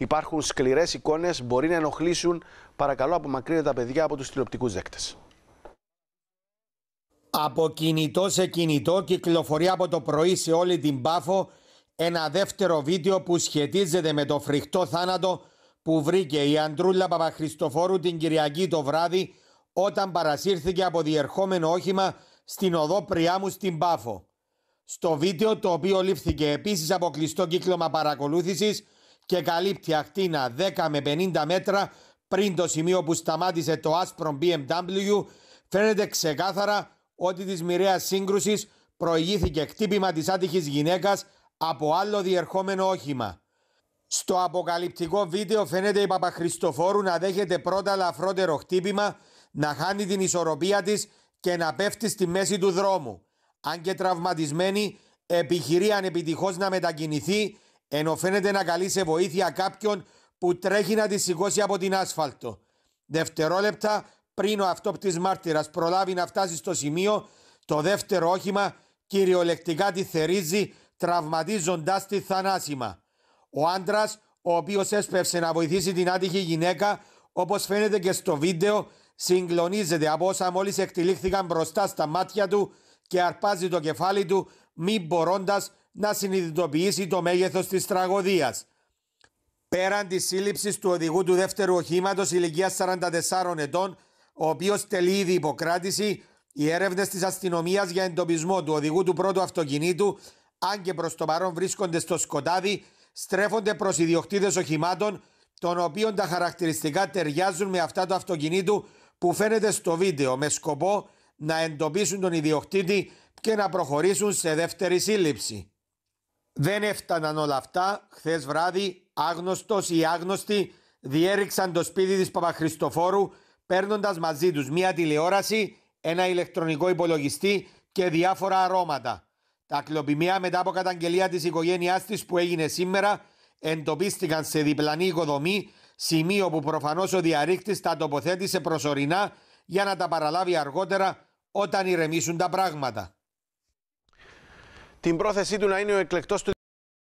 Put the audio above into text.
υπάρχουν σκληρές εικόνες, μπορεί να ενοχλήσουν. Παρακαλώ, απομακρύνετε τα παιδιά από τους τηλεοπτικούς δέκτες. Από κινητό σε κινητό κυκλοφορεί από το πρωί σε όλη την Πάφο ένα δεύτερο βίντεο που σχετίζεται με το φρικτό θάνατο που βρήκε η Αντρούλα Παπαχριστοφόρου την Κυριακή το βράδυ όταν παρασύρθηκε από διερχόμενο όχημα στην οδό Πριάμου στην Πάφο. Στο βίντεο το οποίο λήφθηκε επίσης από κλειστό κύκλωμα παρακολούθησης και καλύπτει ακτίνα 10 με 50 μέτρα πριν το σημείο που σταμάτησε το άσπρο BMW, φαίνεται ξεκάθαρα ότι της μοιραίας σύγκρουσης προηγήθηκε χτύπημα της άτυχης γυναίκας από άλλο διερχόμενο όχημα. Στο αποκαλυπτικό βίντεο φαίνεται η Παπαχριστοφόρου να δέχεται πρώτα λαφρότερο χτύπημα, να χάνει την ισορροπία της και να πέφτει στη μέση του δρόμου. Αν και τραυματισμένη, επιχειρεί ανεπιτυχώς να μετακινηθεί ενώ φαίνεται να καλεί σε βοήθεια κάποιον που τρέχει να τη σηκώσει από την άσφαλτο. Δευτερόλεπτα πριν ο αυτόπτης μάρτυρας προλάβει να φτάσει στο σημείο, το δεύτερο όχημα κυριολεκτικά τη θερίζει τραυματίζοντάς τη θανάσιμα. Ο άντρας, ο οποίος έσπευσε να βοηθήσει την άτυχη γυναίκα, όπως φαίνεται και στο βίντεο, συγκλονίζεται από όσα μόλις εκτυλίχθηκαν μπροστά στα μάτια του και αρπάζει το κεφάλι του μη μπορώντας να συνειδητοποιήσει το μέγεθος της τραγωδίας. Πέραν της σύλληψης του οδηγού του δεύτερου οχήματος ηλικίας 44 ετών, ο οποίος τελεί ήδη υποκράτηση, οι έρευνες της αστυνομίας για εντοπισμό του οδηγού του πρώτου αυτοκινήτου, αν και προς το παρόν βρίσκονται στο σκοτάδι, στρέφονται προς ιδιοκτήτες οχημάτων, των οποίων τα χαρακτηριστικά ταιριάζουν με αυτά του αυτοκινήτου που φαίνεται στο βίντεο, με σκοπό να εντοπίσουν τον ιδιοκτήτη και να προχωρήσουν σε δεύτερη σύλληψη. Δεν έφταναν όλα αυτά. Χθες βράδυ, άγνωστος ή άγνωστοι διέριξαν το σπίτι της Παπαχριστοφόρου παίρνοντας μαζί τους μία τηλεόραση, ένα ηλεκτρονικό υπολογιστή και διάφορα αρώματα. Τα κλοπημία μετά από καταγγελία της οικογένειάς της που έγινε σήμερα εντοπίστηκαν σε διπλανή οικοδομή, σημείο που προφανώς ο διαρρήκτης τα τοποθέτησε προσωρινά για να τα παραλάβει αργότερα όταν ηρεμήσουν τα πράγματα την πρόθεσή του να είναι ο εκλεκτός του